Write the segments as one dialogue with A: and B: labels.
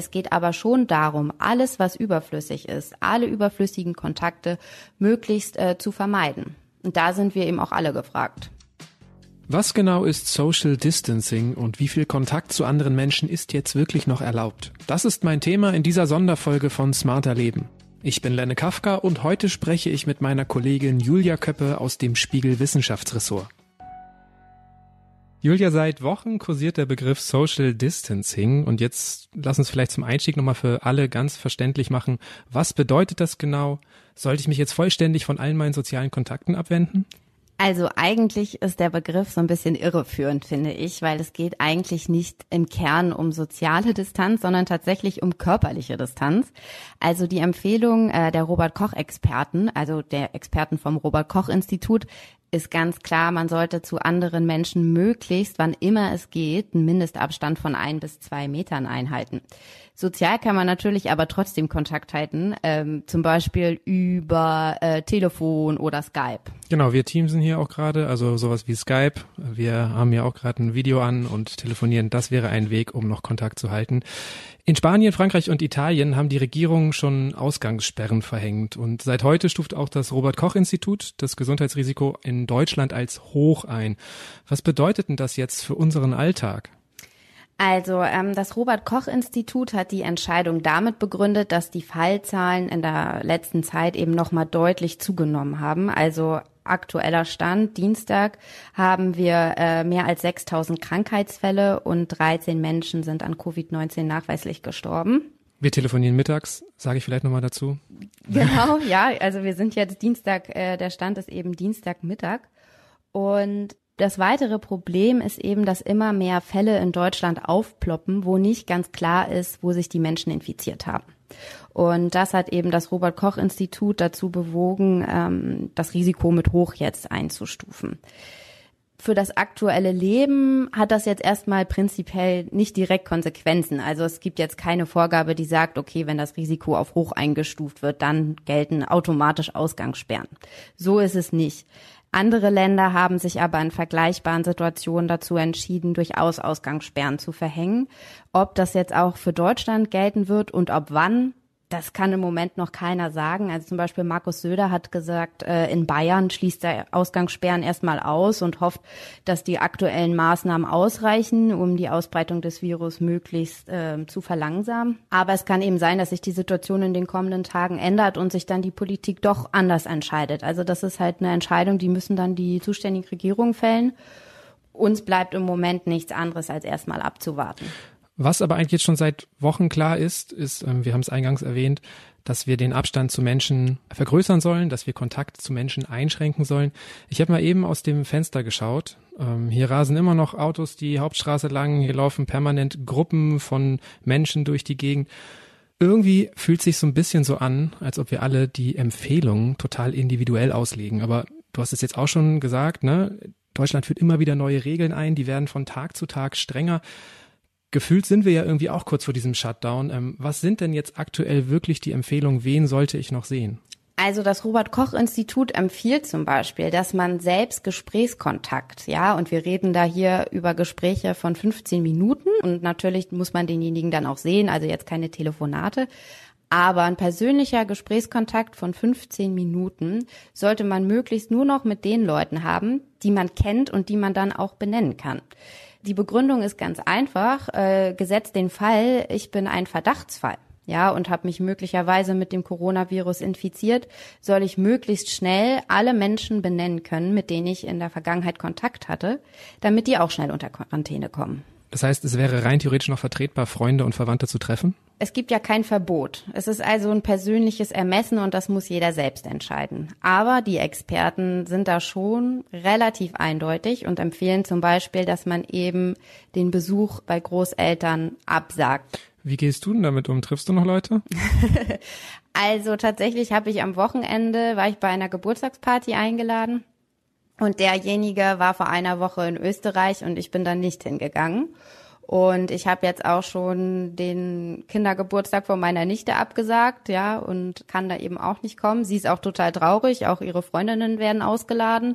A: Es geht aber schon darum, alles, was überflüssig ist, alle überflüssigen Kontakte möglichst äh, zu vermeiden. Und da sind wir eben auch alle gefragt.
B: Was genau ist Social Distancing und wie viel Kontakt zu anderen Menschen ist jetzt wirklich noch erlaubt? Das ist mein Thema in dieser Sonderfolge von Smarter Leben. Ich bin Lenne Kafka und heute spreche ich mit meiner Kollegin Julia Köppe aus dem Spiegel Wissenschaftsressort. Julia, seit Wochen kursiert der Begriff Social Distancing und jetzt lass uns vielleicht zum Einstieg nochmal für alle ganz verständlich machen. Was bedeutet das genau? Sollte ich mich jetzt vollständig von allen meinen sozialen Kontakten abwenden?
A: Also eigentlich ist der Begriff so ein bisschen irreführend, finde ich, weil es geht eigentlich nicht im Kern um soziale Distanz, sondern tatsächlich um körperliche Distanz. Also die Empfehlung äh, der Robert Koch-Experten, also der Experten vom Robert Koch-Institut, ist ganz klar, man sollte zu anderen Menschen möglichst, wann immer es geht, einen Mindestabstand von ein bis zwei Metern einhalten. Sozial kann man natürlich aber trotzdem Kontakt halten, ähm, zum Beispiel über äh, Telefon oder Skype.
B: Genau, wir teamsen hier auch gerade, also sowas wie Skype. Wir haben ja auch gerade ein Video an und telefonieren. Das wäre ein Weg, um noch Kontakt zu halten. In Spanien, Frankreich und Italien haben die Regierungen schon Ausgangssperren verhängt und seit heute stuft auch das Robert Koch Institut das Gesundheitsrisiko in Deutschland als hoch ein. Was bedeutet denn das jetzt für unseren Alltag?
A: Also ähm, das Robert Koch Institut hat die Entscheidung damit begründet, dass die Fallzahlen in der letzten Zeit eben nochmal deutlich zugenommen haben. Also aktueller Stand, Dienstag, haben wir äh, mehr als 6000 Krankheitsfälle und 13 Menschen sind an Covid-19 nachweislich gestorben.
B: Wir telefonieren mittags, sage ich vielleicht nochmal dazu.
A: Genau, ja, also wir sind jetzt Dienstag, äh, der Stand ist eben Dienstagmittag. Und das weitere Problem ist eben, dass immer mehr Fälle in Deutschland aufploppen, wo nicht ganz klar ist, wo sich die Menschen infiziert haben. Und das hat eben das Robert Koch Institut dazu bewogen, ähm, das Risiko mit hoch jetzt einzustufen. Für das aktuelle Leben hat das jetzt erstmal prinzipiell nicht direkt Konsequenzen. Also es gibt jetzt keine Vorgabe, die sagt, okay, wenn das Risiko auf hoch eingestuft wird, dann gelten automatisch Ausgangssperren. So ist es nicht. Andere Länder haben sich aber in vergleichbaren Situationen dazu entschieden, durchaus Ausgangssperren zu verhängen. Ob das jetzt auch für Deutschland gelten wird und ob wann, das kann im Moment noch keiner sagen. Also zum Beispiel Markus Söder hat gesagt, äh, in Bayern schließt er Ausgangssperren erstmal aus und hofft, dass die aktuellen Maßnahmen ausreichen, um die Ausbreitung des Virus möglichst äh, zu verlangsamen. Aber es kann eben sein, dass sich die Situation in den kommenden Tagen ändert und sich dann die Politik doch anders entscheidet. Also das ist halt eine Entscheidung, die müssen dann die zuständigen Regierungen fällen uns bleibt im Moment nichts anderes, als erstmal abzuwarten.
B: Was aber eigentlich jetzt schon seit Wochen klar ist, ist, ähm, wir haben es eingangs erwähnt, dass wir den Abstand zu Menschen vergrößern sollen, dass wir Kontakt zu Menschen einschränken sollen. Ich habe mal eben aus dem Fenster geschaut. Ähm, hier rasen immer noch Autos die Hauptstraße lang, hier laufen permanent Gruppen von Menschen durch die Gegend. Irgendwie fühlt sich so ein bisschen so an, als ob wir alle die Empfehlungen total individuell auslegen. Aber du hast es jetzt auch schon gesagt, ne? Deutschland führt immer wieder neue Regeln ein, die werden von Tag zu Tag strenger gefühlt sind wir ja irgendwie auch kurz vor diesem Shutdown. Ähm, was sind denn jetzt aktuell wirklich die Empfehlungen? Wen sollte ich noch sehen?
A: Also das Robert Koch Institut empfiehlt zum Beispiel, dass man selbst Gesprächskontakt, ja, und wir reden da hier über Gespräche von 15 Minuten und natürlich muss man denjenigen dann auch sehen, also jetzt keine Telefonate, aber ein persönlicher Gesprächskontakt von 15 Minuten sollte man möglichst nur noch mit den Leuten haben, die man kennt und die man dann auch benennen kann. Die Begründung ist ganz einfach. Äh, gesetzt den Fall, ich bin ein Verdachtsfall ja, und habe mich möglicherweise mit dem Coronavirus infiziert, soll ich möglichst schnell alle Menschen benennen können, mit denen ich in der Vergangenheit Kontakt hatte, damit die auch schnell unter Quarantäne kommen.
B: Das heißt, es wäre rein theoretisch noch vertretbar, Freunde und Verwandte zu treffen?
A: Es gibt ja kein Verbot. Es ist also ein persönliches Ermessen und das muss jeder selbst entscheiden. Aber die Experten sind da schon relativ eindeutig und empfehlen zum Beispiel, dass man eben den Besuch bei Großeltern absagt.
B: Wie gehst du denn damit um? Triffst du noch Leute?
A: also tatsächlich habe ich am Wochenende, war ich bei einer Geburtstagsparty eingeladen und derjenige war vor einer Woche in Österreich und ich bin dann nicht hingegangen. Und ich habe jetzt auch schon den Kindergeburtstag von meiner Nichte abgesagt, ja, und kann da eben auch nicht kommen. Sie ist auch total traurig, auch ihre Freundinnen werden ausgeladen.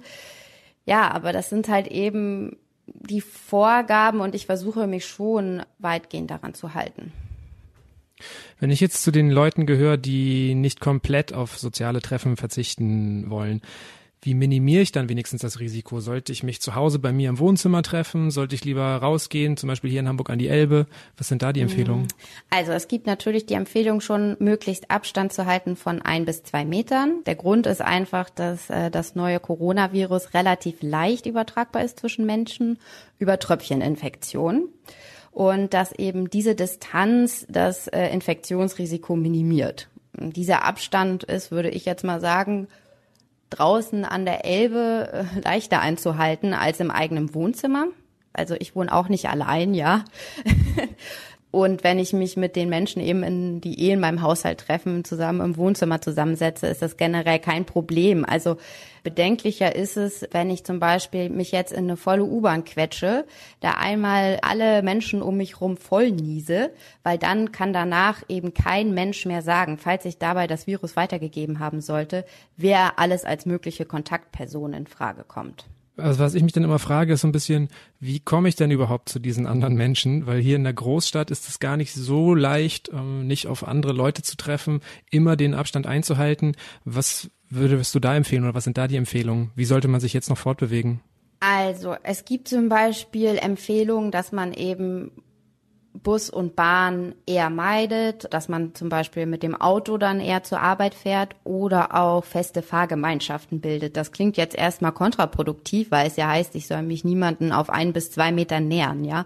A: Ja, aber das sind halt eben die Vorgaben und ich versuche mich schon weitgehend daran zu halten.
B: Wenn ich jetzt zu den Leuten gehöre, die nicht komplett auf soziale Treffen verzichten wollen, wie minimiere ich dann wenigstens das Risiko? Sollte ich mich zu Hause bei mir im Wohnzimmer treffen? Sollte ich lieber rausgehen, zum Beispiel hier in Hamburg an die Elbe? Was sind da die mhm. Empfehlungen?
A: Also es gibt natürlich die Empfehlung schon, möglichst Abstand zu halten von ein bis zwei Metern. Der Grund ist einfach, dass äh, das neue Coronavirus relativ leicht übertragbar ist zwischen Menschen über Tröpfcheninfektionen und dass eben diese Distanz das äh, Infektionsrisiko minimiert. Dieser Abstand ist, würde ich jetzt mal sagen, draußen an der Elbe äh, leichter einzuhalten als im eigenen Wohnzimmer. Also ich wohne auch nicht allein, ja. Und wenn ich mich mit den Menschen eben in die Ehe in meinem Haushalt treffen, zusammen im Wohnzimmer zusammensetze, ist das generell kein Problem. Also bedenklicher ist es, wenn ich zum Beispiel mich jetzt in eine volle U-Bahn quetsche, da einmal alle Menschen um mich rum voll niese, weil dann kann danach eben kein Mensch mehr sagen, falls ich dabei das Virus weitergegeben haben sollte, wer alles als mögliche Kontaktperson in Frage kommt
B: also was ich mich dann immer frage, ist so ein bisschen, wie komme ich denn überhaupt zu diesen anderen Menschen? Weil hier in der Großstadt ist es gar nicht so leicht, ähm, nicht auf andere Leute zu treffen, immer den Abstand einzuhalten. Was würdest du da empfehlen oder was sind da die Empfehlungen? Wie sollte man sich jetzt noch fortbewegen?
A: Also, es gibt zum Beispiel Empfehlungen, dass man eben Bus und Bahn eher meidet, dass man zum Beispiel mit dem Auto dann eher zur Arbeit fährt oder auch feste Fahrgemeinschaften bildet. Das klingt jetzt erstmal kontraproduktiv, weil es ja heißt, ich soll mich niemanden auf ein bis zwei Meter nähern, ja.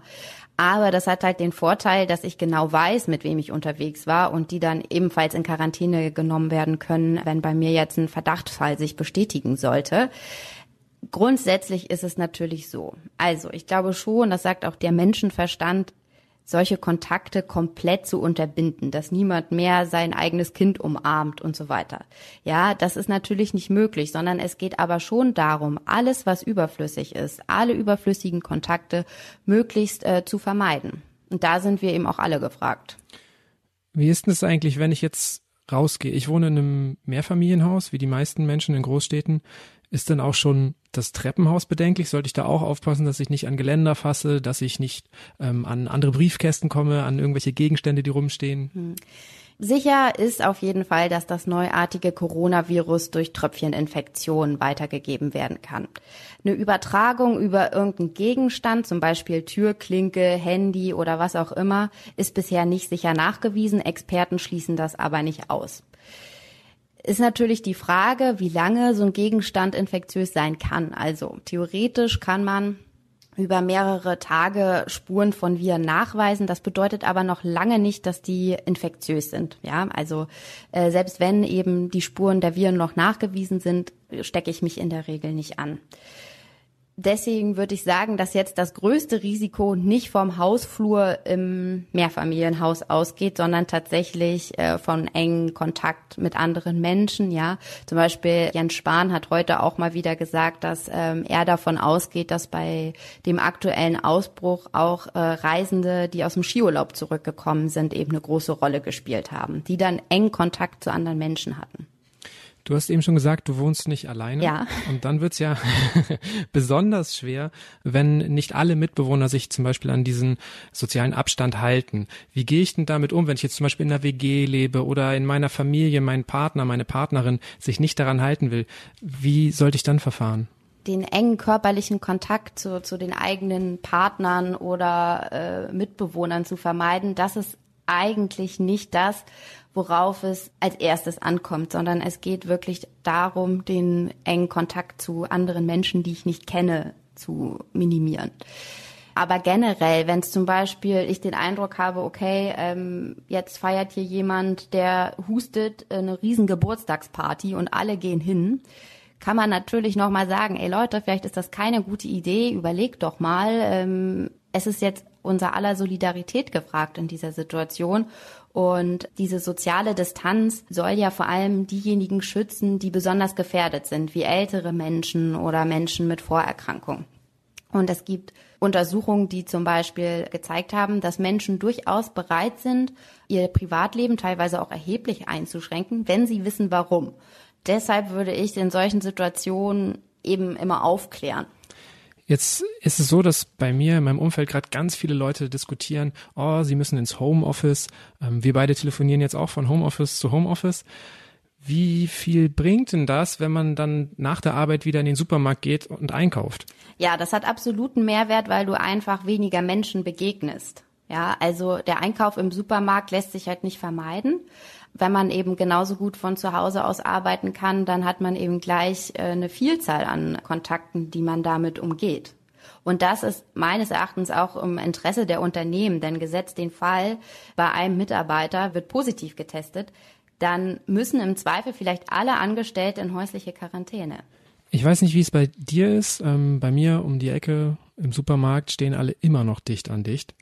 A: Aber das hat halt den Vorteil, dass ich genau weiß, mit wem ich unterwegs war und die dann ebenfalls in Quarantäne genommen werden können, wenn bei mir jetzt ein Verdachtsfall sich bestätigen sollte. Grundsätzlich ist es natürlich so. Also, ich glaube schon, das sagt auch der Menschenverstand, solche Kontakte komplett zu unterbinden, dass niemand mehr sein eigenes Kind umarmt und so weiter. Ja, das ist natürlich nicht möglich, sondern es geht aber schon darum, alles, was überflüssig ist, alle überflüssigen Kontakte möglichst äh, zu vermeiden. Und da sind wir eben auch alle gefragt.
B: Wie ist denn es eigentlich, wenn ich jetzt rausgehe? Ich wohne in einem Mehrfamilienhaus, wie die meisten Menschen in Großstädten. Ist denn auch schon das Treppenhaus bedenklich? Sollte ich da auch aufpassen, dass ich nicht an Geländer fasse, dass ich nicht ähm, an andere Briefkästen komme, an irgendwelche Gegenstände, die rumstehen?
A: Hm. Sicher ist auf jeden Fall, dass das neuartige Coronavirus durch Tröpfcheninfektionen weitergegeben werden kann. Eine Übertragung über irgendeinen Gegenstand, zum Beispiel Türklinke, Handy oder was auch immer, ist bisher nicht sicher nachgewiesen. Experten schließen das aber nicht aus ist natürlich die Frage, wie lange so ein Gegenstand infektiös sein kann. Also theoretisch kann man über mehrere Tage Spuren von Viren nachweisen. Das bedeutet aber noch lange nicht, dass die infektiös sind. Ja, also äh, selbst wenn eben die Spuren der Viren noch nachgewiesen sind, stecke ich mich in der Regel nicht an deswegen würde ich sagen, dass jetzt das größte Risiko nicht vom Hausflur im Mehrfamilienhaus ausgeht, sondern tatsächlich äh, von engen Kontakt mit anderen Menschen. Ja, zum Beispiel Jens Spahn hat heute auch mal wieder gesagt, dass ähm, er davon ausgeht, dass bei dem aktuellen Ausbruch auch äh, Reisende, die aus dem Skiurlaub zurückgekommen sind, eben eine große Rolle gespielt haben, die dann engen Kontakt zu anderen Menschen hatten.
B: Du hast eben schon gesagt, du wohnst nicht alleine. Ja. Und dann wird's ja besonders schwer, wenn nicht alle Mitbewohner sich zum Beispiel an diesen sozialen Abstand halten. Wie gehe ich denn damit um, wenn ich jetzt zum Beispiel in einer WG lebe oder in meiner Familie mein Partner, meine Partnerin sich nicht daran halten will? Wie sollte ich dann verfahren?
A: den engen körperlichen Kontakt zu, zu den eigenen Partnern oder äh, Mitbewohnern zu vermeiden, das ist eigentlich nicht das, worauf es als erstes ankommt, sondern es geht wirklich darum, den engen Kontakt zu anderen Menschen, die ich nicht kenne, zu minimieren. Aber generell, wenn es zum Beispiel ich den Eindruck habe, okay, ähm, jetzt feiert hier jemand, der hustet, eine riesen Geburtstagsparty und alle gehen hin, kann man natürlich nochmal sagen, ey Leute, vielleicht ist das keine gute Idee, überlegt doch mal. Ähm, es ist jetzt unser aller Solidarität gefragt in dieser Situation. Und diese soziale Distanz soll ja vor allem diejenigen schützen, die besonders gefährdet sind, wie ältere Menschen oder Menschen mit Vorerkrankungen. Und es gibt Untersuchungen, die zum Beispiel gezeigt haben, dass Menschen durchaus bereit sind, ihr Privatleben teilweise auch erheblich einzuschränken, wenn sie wissen, warum. Deshalb würde ich in solchen Situationen eben immer aufklären.
B: Jetzt ist es so, dass bei mir in meinem Umfeld gerade ganz viele Leute diskutieren, oh, sie müssen ins Homeoffice. Ähm, wir beide telefonieren jetzt auch von Homeoffice zu Homeoffice. Wie viel bringt denn das, wenn man dann nach der Arbeit wieder in den Supermarkt geht und einkauft?
A: Ja, das hat absoluten Mehrwert, weil du einfach weniger Menschen begegnest. Ja, also der Einkauf im Supermarkt lässt sich halt nicht vermeiden wenn man eben genauso gut von zu Hause aus arbeiten kann, dann hat man eben gleich äh, eine Vielzahl an Kontakten, die man damit umgeht. Und das ist meines Erachtens auch im Interesse der Unternehmen, denn gesetzt den Fall, bei einem Mitarbeiter wird positiv getestet, dann müssen im Zweifel vielleicht alle Angestellten in häusliche Quarantäne.
B: Ich weiß nicht, wie es bei dir ist. Ähm, bei mir um die Ecke im Supermarkt stehen alle immer noch dicht an dicht.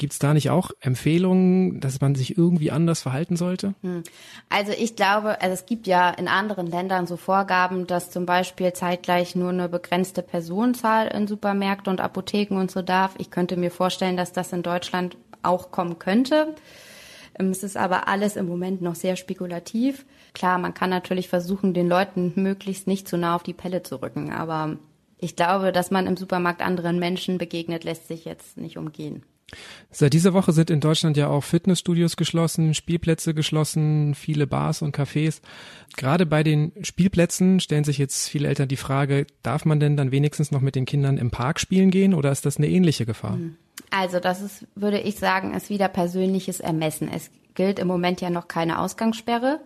B: Gibt es da nicht auch Empfehlungen, dass man sich irgendwie anders verhalten sollte? Hm.
A: Also ich glaube, also es gibt ja in anderen Ländern so Vorgaben, dass zum Beispiel zeitgleich nur eine begrenzte Personenzahl in Supermärkten und Apotheken und so darf. Ich könnte mir vorstellen, dass das in Deutschland auch kommen könnte. Ähm, es ist aber alles im Moment noch sehr spekulativ. Klar, man kann natürlich versuchen, den Leuten möglichst nicht zu nah auf die Pelle zu rücken, aber ich glaube, dass man im Supermarkt anderen Menschen begegnet, lässt sich jetzt nicht umgehen.
B: Seit dieser Woche sind in Deutschland ja auch Fitnessstudios geschlossen, Spielplätze geschlossen, viele Bars und Cafés. Gerade bei den Spielplätzen stellen sich jetzt viele Eltern die Frage, darf man denn dann wenigstens noch mit den Kindern im Park spielen gehen oder ist das eine ähnliche Gefahr? Hm.
A: Also das ist, würde ich sagen, ist wieder persönliches Ermessen. Es gilt im Moment ja noch keine Ausgangssperre.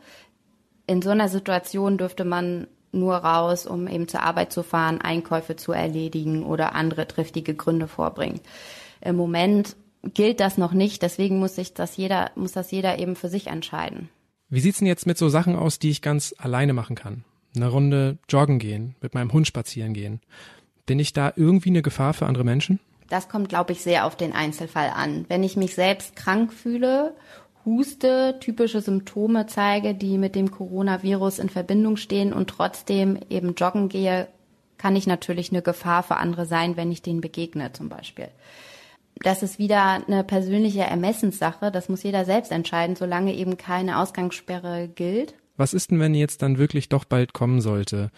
A: In so einer Situation dürfte man nur raus, um eben zur Arbeit zu fahren, Einkäufe zu erledigen oder andere triftige Gründe vorbringen. Im Moment gilt das noch nicht, deswegen muss sich das jeder, muss das jeder eben für sich entscheiden.
B: Wie sieht's denn jetzt mit so Sachen aus, die ich ganz alleine machen kann? Eine Runde joggen gehen, mit meinem Hund spazieren gehen. Bin ich da irgendwie eine Gefahr für andere Menschen?
A: Das kommt, glaube ich, sehr auf den Einzelfall an. Wenn ich mich selbst krank fühle, huste, typische Symptome zeige, die mit dem Coronavirus in Verbindung stehen und trotzdem eben joggen gehe, kann ich natürlich eine Gefahr für andere sein, wenn ich denen begegne zum Beispiel das ist wieder eine persönliche Ermessenssache. Das muss jeder selbst entscheiden, solange eben keine Ausgangssperre gilt.
B: Was ist denn, wenn jetzt dann wirklich doch bald kommen sollte?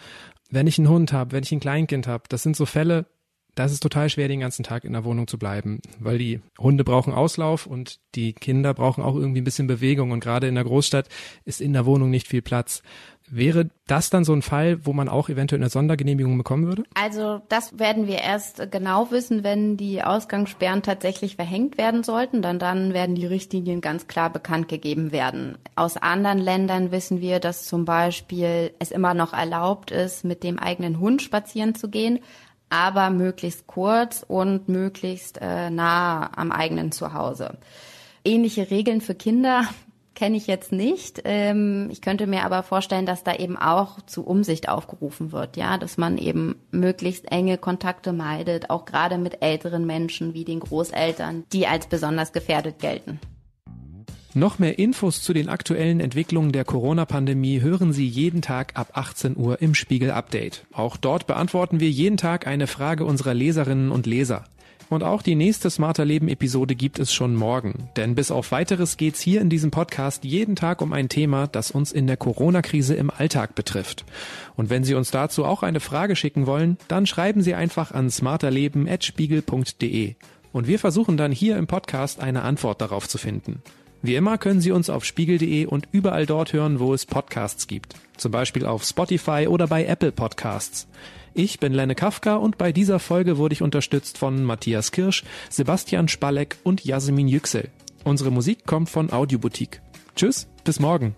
B: Wenn ich einen Hund habe, wenn ich ein Kleinkind habe, das sind so Fälle, da ist es total schwer, den ganzen Tag in der Wohnung zu bleiben, weil die Hunde brauchen Auslauf und die Kinder brauchen auch irgendwie ein bisschen Bewegung und gerade in der Großstadt ist in der Wohnung nicht viel Platz. Wäre das dann so ein Fall, wo man auch eventuell eine Sondergenehmigung bekommen würde?
A: Also das werden wir erst äh, genau wissen, wenn die Ausgangssperren tatsächlich verhängt werden sollten. Dann, dann werden die Richtlinien ganz klar bekannt gegeben werden. Aus anderen Ländern wissen wir, dass zum Beispiel es immer noch erlaubt ist, mit dem eigenen Hund spazieren zu gehen, aber möglichst kurz und möglichst äh, nah am eigenen Zuhause ähnliche Regeln für Kinder kenne ich jetzt nicht. Ähm, ich könnte mir aber vorstellen, dass da eben auch zu Umsicht aufgerufen wird, ja, dass man eben möglichst enge Kontakte meidet, auch gerade mit älteren Menschen wie den Großeltern, die als besonders gefährdet gelten.
B: Noch mehr Infos zu den aktuellen Entwicklungen der Corona-Pandemie hören Sie jeden Tag ab 18 Uhr im Spiegel Update. Auch dort beantworten wir jeden Tag eine Frage unserer Leserinnen und Leser. Und auch die nächste Smarter Leben Episode gibt es schon morgen. Denn bis auf weiteres geht's hier in diesem Podcast jeden Tag um ein Thema, das uns in der Corona-Krise im Alltag betrifft. Und wenn Sie uns dazu auch eine Frage schicken wollen, dann schreiben Sie einfach an smarterleben.spiegel.de. Und wir versuchen dann hier im Podcast eine Antwort darauf zu finden. Wie immer können Sie uns auf spiegel.de und überall dort hören, wo es Podcasts gibt. Zum Beispiel auf Spotify oder bei Apple Podcasts. Ich bin Lenne Kafka und bei dieser Folge wurde ich unterstützt von Matthias Kirsch, Sebastian Spalek und Jasmin Yüksel. Unsere Musik kommt von Audioboutique. Tschüss, bis morgen.